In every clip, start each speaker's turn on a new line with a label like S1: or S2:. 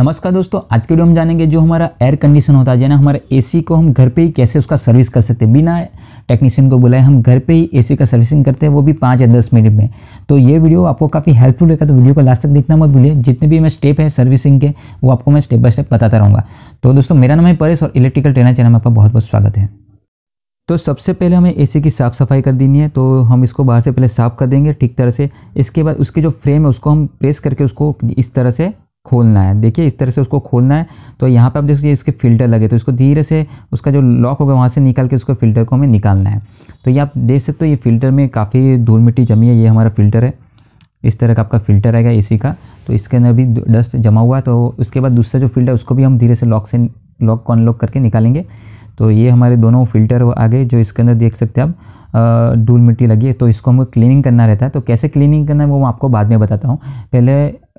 S1: नमस्कार दोस्तों आज के वीडियो हम जानेंगे जो हमारा एयर कंडीशन होता है यानी हमारे एसी को हम घर पे ही कैसे उसका सर्विस कर सकते हैं बिना टेक्नीशियन को बुलाए हम घर पे ही एसी का सर्विसिंग करते हैं वो भी पाँच या दस मिनट में तो ये वीडियो आपको काफ़ी हेल्पफुल रहेगा तो वीडियो को लास्ट तक देखना मत भूलिए जितने भी मैं स्टेप है सर्विसिंग के वो आपको मैं स्टेप बाय स्टेप बताता रहूँगा तो दोस्तों मेरा नाम है परेश और इलेक्ट्रिकल ट्रेनर चैनल में आपका बहुत बहुत स्वागत है तो सबसे पहले हमें एसी की साफ़ सफाई कर देनी है तो हम इसको बाहर से पहले साफ़ कर देंगे ठीक तरह से इसके बाद उसके जो फ्रेम है उसको हम प्रेस करके उसको इस तरह से खोलना है देखिए इस तरह से उसको खोलना है तो यहाँ पर आप देख सकते इसके फिल्टर लगे तो इसको धीरे से उसका जो लॉक होगा वहाँ से निकाल के उसको फिल्टर को हमें निकालना है तो ये आप देख सकते हो ये फिल्टर में काफ़ी धूल मिट्टी जमी है ये हमारा फिल्टर है इस तरह का आपका फिल्टर रहेगा ए का तो इसके अंदर भी डस्ट जमा हुआ है तो उसके बाद दूसरा जो फिल्टर है उसको भी हम धीरे से लॉक से लॉक को अनलॉक करके निकालेंगे तो ये हमारे दोनों फिल्टर आ गए जो इसके अंदर देख सकते हैं आप धूल मिट्टी लगी है तो इसको हमको क्लीनिंग करना रहता है तो कैसे क्लीनिंग करना है वो मैं आपको बाद में बताता हूँ पहले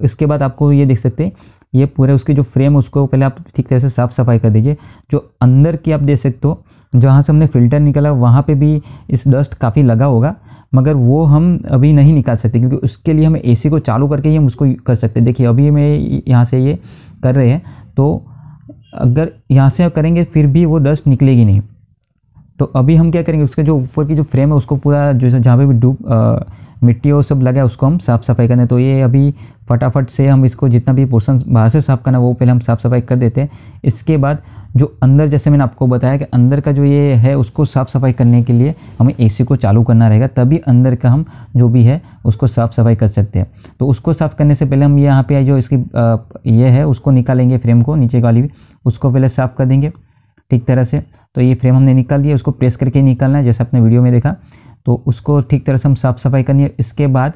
S1: इसके बाद आपको ये देख सकते हैं ये पूरे उसके जो फ्रेम उसको पहले आप ठीक तरह से साफ़ सफाई कर दीजिए जो अंदर की आप देख सकते हो जहाँ से हमने फ़िल्टर निकाला वहाँ पे भी इस डस्ट काफ़ी लगा होगा मगर वो हम अभी नहीं निकाल सकते क्योंकि उसके लिए हम एसी को चालू करके ही हम उसको कर सकते हैं देखिए अभी मैं यहाँ से ये कर रहे हैं तो अगर यहाँ से करेंगे फिर भी वो डस्ट निकलेगी नहीं तो अभी हम क्या करेंगे उसके जो ऊपर की जो फ्रेम है उसको पूरा जो जहाँ पे भी डूब मिट्टी और सब लगा है उसको हम साफ़ सफाई करना है तो ये अभी फटाफट से हम इसको जितना भी पोर्सन बाहर से साफ़ करना वो पहले हम साफ़ सफाई कर देते हैं इसके बाद जो अंदर जैसे मैंने आपको बताया कि अंदर का जो ये है उसको साफ़ सफाई करने के लिए हमें एसी को चालू करना रहेगा तभी अंदर का हम जो भी है उसको साफ़ सफाई कर सकते हैं तो उसको साफ़ करने से पहले हम यहाँ पे जो इसकी ये है उसको निकालेंगे फ्रेम को नीचे वाली उसको पहले साफ़ कर देंगे ठीक तरह से तो ये फ्रेम हमने निकाल दिया उसको प्रेस करके निकालना है जैसे आपने वीडियो में देखा तो उसको ठीक तरह से हम साफ़ सफाई करनी है इसके बाद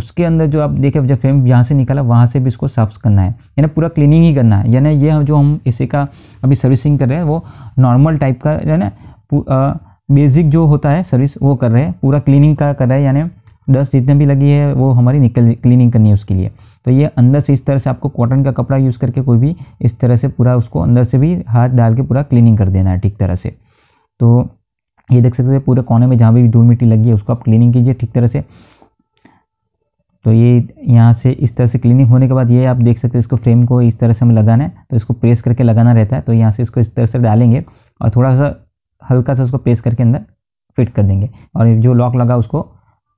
S1: उसके अंदर जो आप देखे जब फ्रेम यहाँ से निकाला वहाँ से भी इसको साफ करना है यानी पूरा क्लीनिंग ही करना है यानी ये जो हम इसी का अभी सर्विसिंग कर रहे हैं वो नॉर्मल टाइप का यानी बेसिक जो होता है सर्विस वो कर रहे हैं पूरा क्लीनिंग का कर रहे हैं यानी डस्ट जितने भी लगी है वो हमारी निकल क्लीनिंग करनी है उसके लिए तो ये अंदर से इस तरह से आपको कॉटन का कपड़ा यूज़ करके कोई भी इस तरह से पूरा उसको अंदर से भी हाथ डाल के पूरा क्लीनिंग कर देना है ठीक तरह से तो ये देख सकते हैं पूरे कोने में जहाँ भी धूल मिट्टी लगी है उसको आप क्लीनिंग कीजिए ठीक तरह से तो ये यहाँ से इस तरह से क्लीनिंग होने के बाद ये आप देख सकते हैं इसको फ्रेम को इस तरह से हम लगाना है तो इसको प्रेस करके लगाना रहता है तो यहाँ से इसको इस तरह से डालेंगे और थोड़ा सा हल्का सा उसको प्रेस करके अंदर फिट कर देंगे और जो लॉक लगा उसको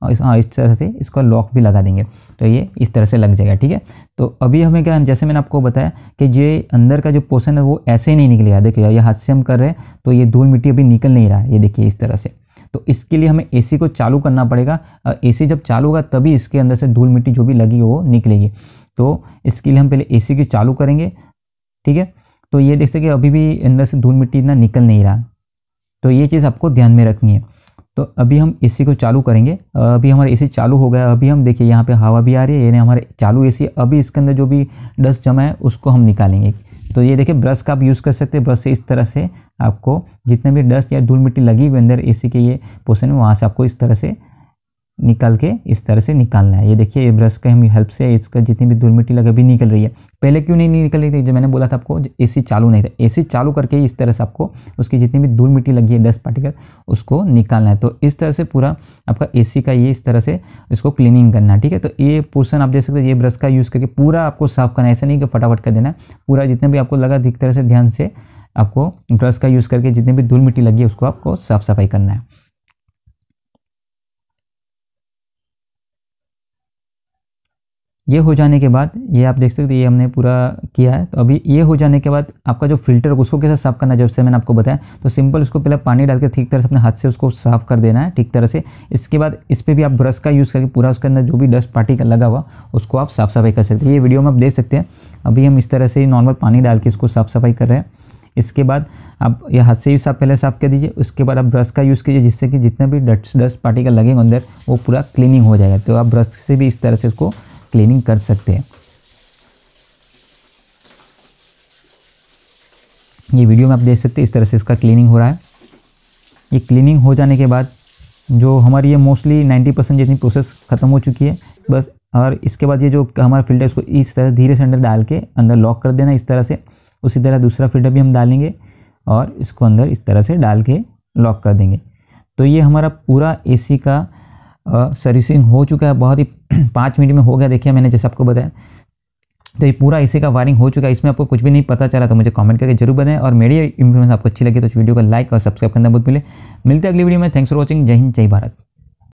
S1: और इस हाँ इस तरह से इसका लॉक भी लगा देंगे तो ये इस तरह से लग जाएगा ठीक है तो अभी हमें क्या जैसे मैंने आपको बताया कि ये अंदर का जो पोर्सन है वो ऐसे ही नहीं निकलेगा देखिए ये हाथ से हम कर रहे हैं तो ये धूल मिट्टी अभी निकल नहीं रहा है ये देखिए इस तरह से तो इसके लिए हमें एसी को चालू करना पड़ेगा एसी जब चालू होगा तभी इसके अंदर से धूल मिट्टी जो भी लगी वो निकलेगी तो इसके लिए हम पहले एसी की चालू करेंगे ठीक है तो ये देख सकते अभी भी अंदर से धूल मिट्टी इतना निकल नहीं रहा तो ये चीज़ आपको ध्यान में रखनी है तो अभी हम एसी को चालू करेंगे अभी हमारा एसी चालू हो गया अभी हम देखिए यहाँ पे हवा भी आ रही है यानी हमारे चालू एसी अभी इसके अंदर जो भी डस्ट जमा है उसको हम निकालेंगे तो ये देखिए ब्रश का आप यूज़ कर सकते हैं ब्रश से इस तरह से आपको जितने भी डस्ट या धूल मिट्टी लगी हुई अंदर ए के ये पोषण में वहाँ से आपको इस तरह से निकाल के इस तरह से निकालना है ये देखिए ये ब्रश का हम हेल्प से इसका जितनी भी धूल मिट्टी लगे भी निकल रही है पहले क्यों नहीं निकल रही थी जो मैंने बोला था आपको एसी चालू नहीं था एसी चालू करके इस तरह से आपको उसकी जितनी भी धूल मिट्टी लगी है डस्ट पार्टिकल उसको निकालना है तो इस तरह से पूरा आपका सी का ये इस तरह से इसको क्लीनिंग करना है ठीक है तो ये पोर्सन आप देख सकते ये ब्रश का यूज़ करके पूरा आपको साफ करना है ऐसा नहीं कि फटाफट कर देना पूरा जितना भी आपको लगा एक तरह से ध्यान से आपको ब्रश का यूज़ करके जितनी भी धूल मिट्टी लगी है उसको आपको साफ सफाई करना है ये हो जाने के बाद ये आप देख सकते हैं ये हमने पूरा किया है तो अभी ये हो जाने के बाद आपका जो फिल्टर उसको कैसे साफ़ करना है जब से मैंने आपको बताया तो सिंपल उसको पहले पानी डाल के ठीक तरह से अपने हाथ से उसको साफ़ कर देना है ठीक तरह से इसके बाद इस पर भी आप ब्रश का यूज़ करके पूरा उसके अंदर जो भी डस्ट का लगा हुआ उसको आप साफ़ सफाई कर सकते हैं ये वीडियो में आप देख सकते हैं अभी हम इस तरह से नॉर्मल पानी डाल के इसको साफ़ सफाई कर रहे हैं इसके बाद आप ये हाथ से भी साफ पहले साफ़ कर दीजिए उसके बाद आप ब्रश का यूज़ कीजिए जिससे कि जितने भी डस्ट डस्ट पार्टिकल लगेंगे अंदर वो पूरा क्लीनिंग हो जाएगा तो आप ब्रश से भी इस तरह से उसको क्लीनिंग कर सकते हैं ये वीडियो में आप देख सकते हैं इस तरह से इसका क्लीनिंग हो रहा है ये क्लीनिंग हो जाने के बाद जो हमारी ये मोस्टली 90 परसेंट जितनी प्रोसेस ख़त्म हो चुकी है बस और इसके बाद ये जो हमारा फिल्टर उसको इस तरह धीरे से अंदर डाल के अंदर लॉक कर देना इस तरह से उसी तरह दूसरा फिल्टर भी हम डालेंगे और इसको अंदर इस तरह से डाल के लॉक कर देंगे तो ये हमारा पूरा ए का सर्विसिंग हो चुका है बहुत ही पाँच मिनट में हो गया देखिए मैंने जैसे आपको बताया तो ये पूरा इसी का वायरिंग हो चुका है इसमें आपको कुछ भी नहीं पता चला तो मुझे कमेंट करके जरूर बताएं और मेरी इन्फॉर्मेशन आपको अच्छी लगी तो इस वीडियो को लाइक और सब्सक्राइब करना बहुत मिले मिलते हैं अगली वीडियो में थैंक्स फॉर वॉचिंग जय हिंद जय भारत